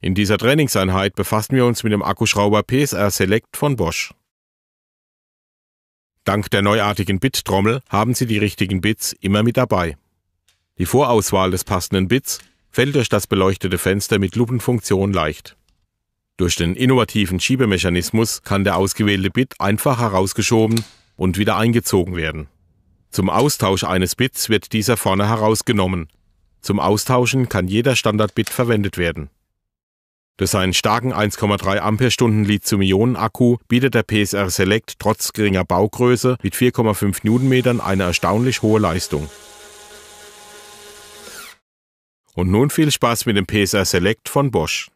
In dieser Trainingseinheit befassen wir uns mit dem Akkuschrauber PSR Select von Bosch. Dank der neuartigen Bit-Trommel haben Sie die richtigen Bits immer mit dabei. Die Vorauswahl des passenden Bits fällt durch das beleuchtete Fenster mit Lupenfunktion leicht. Durch den innovativen Schiebemechanismus kann der ausgewählte Bit einfach herausgeschoben und wieder eingezogen werden. Zum Austausch eines Bits wird dieser vorne herausgenommen. Zum Austauschen kann jeder Standardbit verwendet werden. Durch seinen starken 1,3 Amperestunden Lithium-Ionen-Akku bietet der PSR Select trotz geringer Baugröße mit 4,5 Newtonmetern eine erstaunlich hohe Leistung. Und nun viel Spaß mit dem PSR Select von Bosch.